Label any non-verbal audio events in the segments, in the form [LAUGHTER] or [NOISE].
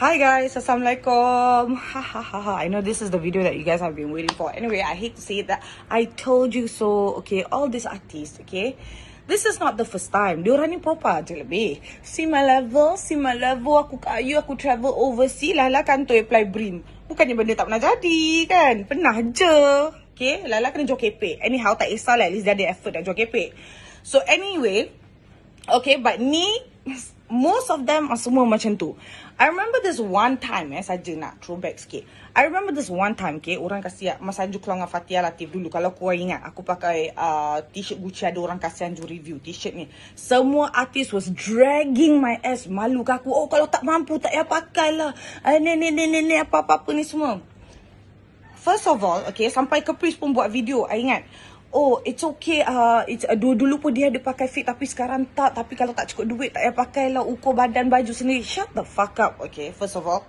Hi guys, Assalamualaikum. [LAUGHS] Ha, ha, ha, I know this is the video that you guys have been waiting for. Anyway, I hate to say that I told you so. Okay, all these artists, okay? This is not the first time. Dia orang ni proper je lebih. See my level, see my level. Aku kayu, aku travel overseas Lala kan tu apply brin. Bukannya benda tak pernah jadi kan? Pernah je. Okay, Lala kena jual kepek. Anyhow, tak kisah lah. At least dia ada effort nak jual kepek. So, anyway. Okay, but ni most of them are semua macam tu. I remember this one time eh, saja nak throwback sikit. I remember this one time, okay, orang kasi, masa Anju keluar dengan Fatia Latif dulu, kalau kau ingat, aku pakai uh, t-shirt Gucci, ada orang kasi Anju review t-shirt ni. Semua artis was dragging my ass, malu ke aku, oh kalau tak mampu, tak payah pakai lah. Uh, ni, ni, ni, ni, ni, apa-apa ni semua. First of all, okay, sampai Caprice pun buat video, I ingat. Oh it's okay uh, it's, uh, dulu, dulu pun dia ada pakai fit Tapi sekarang tak Tapi kalau tak cukup duit Tak payah pakai lah Ukur badan baju sendiri Shut the fuck up Okay first of all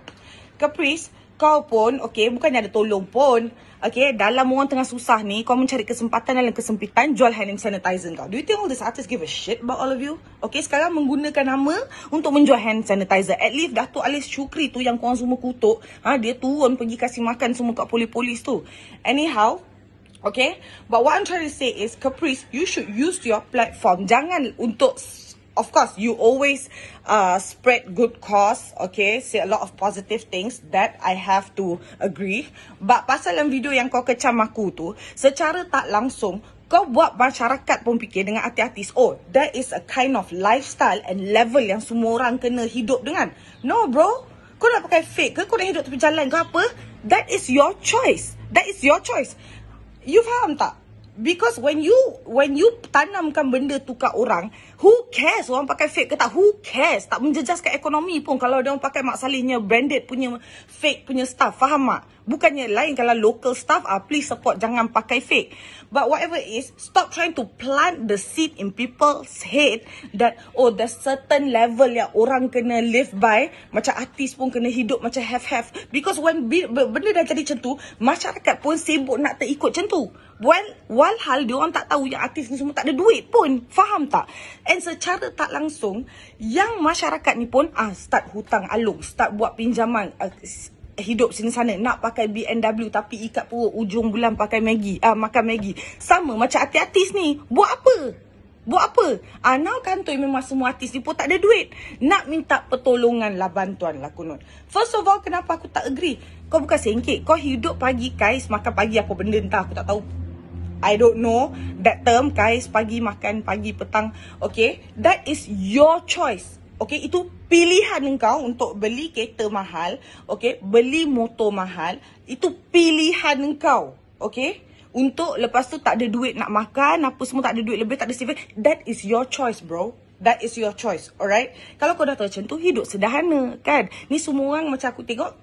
Caprice Kau pun Okay bukannya ada tolong pun Okay dalam orang tengah susah ni Kau mencari kesempatan dalam kesempitan Jual hand sanitizer kau Do you think all these artists give a shit about all of you? Okay sekarang menggunakan nama Untuk menjual hand sanitizer At least Dato' Alis Syukri tu Yang korang semua kutuk ha, Dia turun pergi kasih makan semua kat polis-polis tu Anyhow Okay, but what I'm trying to say is Caprice, you should use your platform. Jangan untuk, of course, you always uh, spread good cause. Okay, say a lot of positive things that I have to agree. But pasal dalam video yang kau kecam aku tu, secara tak langsung, kau buat masyarakat pun fikir dengan hati-hati. Oh, that is a kind of lifestyle and level yang semua orang kena hidup dengan. No bro, kau nak pakai fake ke? Kau nak hidup tepi jalan ke apa? That is your choice. That is your choice. You faham tak? Because when you when you tanamkan benda tu kat orang, Who cares orang pakai fake ke tak? Who cares? Tak menjejaskan ekonomi pun kalau dia orang pakai Mak Salihnya branded punya fake punya stuff. Faham tak? Bukannya lain kalau local stuff, ah, please support jangan pakai fake. But whatever is, stop trying to plant the seed in people's head that oh the certain level yang orang kena live by. Macam artis pun kena hidup macam have-have. Because when benda dah jadi macam tu, masyarakat pun sibuk nak terikut macam tu. Well, walhal dia orang tak tahu yang artis ni semua tak ada duit pun. Faham tak? And secara tak langsung, yang masyarakat ni pun ah start hutang alung, start buat pinjaman uh, hidup sini sana nak pakai BMW tapi ikat perut ujung bulan pakai Maggie, ah uh, makan Maggi sama macam artis-artis ni buat apa Buat apa? Anak ah, kantoi memang semua artis ni pun tak ada duit. Nak minta pertolongan lah bantuan lah kunun. First of all, kenapa aku tak agree? Kau bukan sengkit. Kau hidup pagi, guys. Makan pagi apa benda entah. Aku tak tahu I don't know that term guys pagi makan pagi petang okay that is your choice okay itu pilihan engkau untuk beli kereta mahal okay beli motor mahal itu pilihan engkau okay untuk lepas tu tak ada duit nak makan apa semua tak ada duit lebih tak ada saving that is your choice bro That is your choice, alright? Kalau kau dah tahu macam tu, hidup sederhana, kan? Ni semua orang macam aku tengok,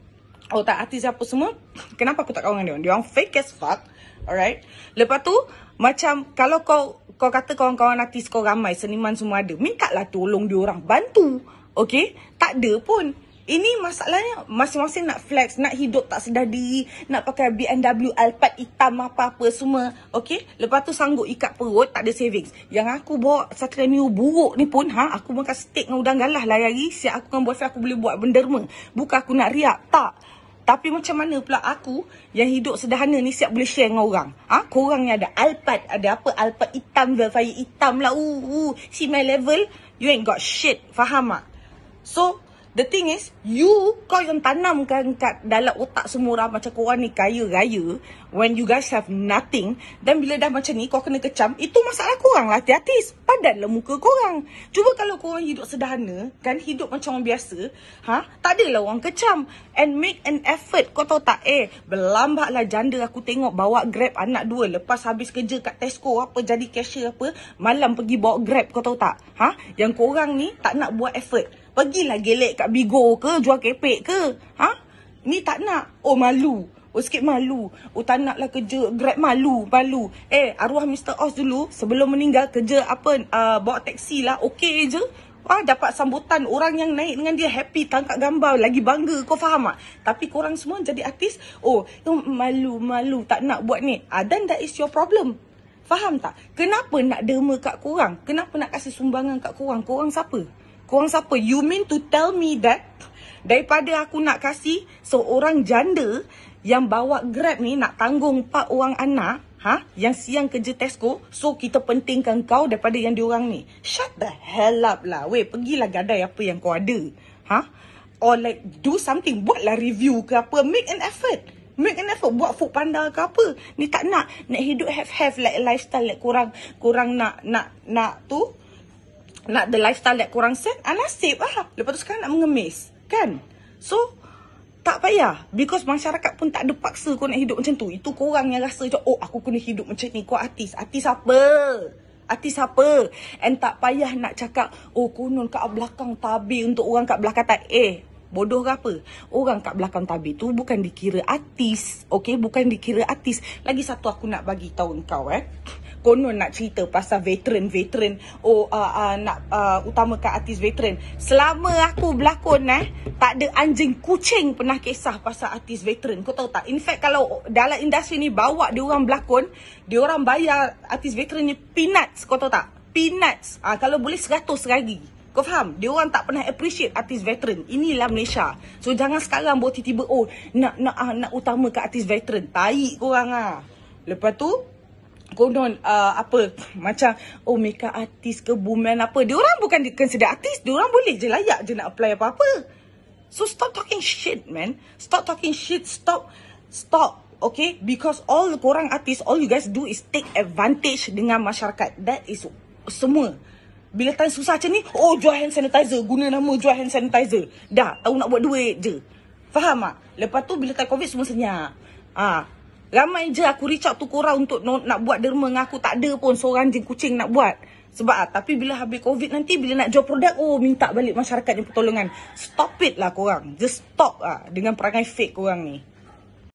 otak hati siapa semua kenapa aku tak kawan dengan dia dia orang fake as fuck alright lepas tu macam kalau kau kau kata kawan-kawan artis kau ramai seniman semua ada mintalah tolong dia orang bantu okay? tak ada pun ini masalahnya masing-masing nak flex, nak hidup tak sedar diri, nak pakai BMW Alphard hitam apa-apa semua. Okay? Lepas tu sanggup ikat perut, tak ada savings. Yang aku bawa satria new buruk ni pun, ha, aku makan steak dengan udang galah lah hari. Siap aku dengan boyfriend aku boleh buat benderma. Bukan aku nak riak, tak. Tapi macam mana pula aku yang hidup sederhana ni siap boleh share dengan orang? Ha? Korang ni ada alpat. Ada apa? Alpat hitam. Velfire hitam lah. Ooh, ooh. See my level? You ain't got shit. Faham tak? So, The thing is, you, kau yang tanamkan kat dalam otak semua orang macam kau ni kaya raya when you guys have nothing dan bila dah macam ni kau kena kecam, itu masalah kau lah hati-hati. Padanlah muka kau Cuba kalau kau hidup sederhana, kan hidup macam orang biasa, ha? Tak adalah orang kecam and make an effort. Kau tahu tak eh, berlambatlah janda aku tengok bawa Grab anak dua lepas habis kerja kat Tesco apa jadi cashier apa, malam pergi bawa Grab kau tahu tak? Ha? Yang kau ni tak nak buat effort. Pergilah gelek kat Bigo ke, jual kepek ke. Ha? Ni tak nak. Oh, malu. Oh, sikit malu. Oh, tak nak lah kerja. Grab malu, malu. Eh, arwah Mr. Oz dulu, sebelum meninggal, kerja apa, uh, bawa teksi lah, okey je. Wah ha, dapat sambutan orang yang naik dengan dia happy tangkap gambar lagi bangga kau faham tak tapi korang semua jadi artis oh, oh malu malu tak nak buat ni ah, then that is your problem faham tak kenapa nak derma kat korang kenapa nak kasih sumbangan kat korang korang siapa Korang siapa? You mean to tell me that daripada aku nak kasih seorang janda yang bawa grab ni nak tanggung pak orang anak, ha? Yang siang kerja Tesco, so kita pentingkan kau daripada yang diorang ni. Shut the hell up lah. Weh, pergilah gadai apa yang kau ada. Ha? Or like, do something. Buatlah review ke apa. Make an effort. Make an effort. Buat food panda ke apa. Ni tak nak. Nak hidup have-have like lifestyle like kurang kurang nak, nak, nak tu nak the lifestyle that kurang set, ah, nasib lah. Lepas tu sekarang nak mengemis. Kan? So, tak payah. Because masyarakat pun tak ada paksa kau nak hidup macam tu. Itu korang yang rasa macam, oh aku kena hidup macam ni. Kau artis. Artis apa? Artis apa? And tak payah nak cakap, oh konon kat belakang tabi untuk orang kat belakang tak. Eh, Bodoh ke apa? Orang kat belakang tabi tu bukan dikira artis. Okay, bukan dikira artis. Lagi satu aku nak bagi tahu kau eh konon nak cerita pasal veteran veteran oh uh, uh, nak uh, utamakan artis veteran selama aku berlakon eh tak ada anjing kucing pernah kisah pasal artis veteran kau tahu tak in fact kalau dalam industri ni bawa dia orang berlakon dia orang bayar artis veteran ni peanuts kau tahu tak peanuts uh, kalau boleh 100 lagi kau faham? Dia orang tak pernah appreciate artis veteran. Inilah Malaysia. So jangan sekarang buat tiba-tiba oh nak nak uh, nak utama ke artis veteran. Tai kau orang ah. Lepas tu konon uh, apa macam oh mereka artis artist ke boomerang apa. Dia orang bukan consider artis, dia orang boleh je layak je nak apply apa-apa. So stop talking shit, man. Stop talking shit, stop stop. Okay, because all the korang artis, all you guys do is take advantage dengan masyarakat. That is semua. Bila time susah macam ni, oh jual hand sanitizer, guna nama jual hand sanitizer. Dah, tahu nak buat duit je. Faham tak? Lepas tu bila time covid semua senyap. Ah, Ramai je aku reach out tu korang untuk no, nak buat derma dengan aku. Tak ada pun seorang jin kucing nak buat. Sebab ah, tapi bila habis covid nanti bila nak jual produk oh minta balik masyarakat ni pertolongan. Stop it lah korang. Just stop lah dengan perangai fake korang ni.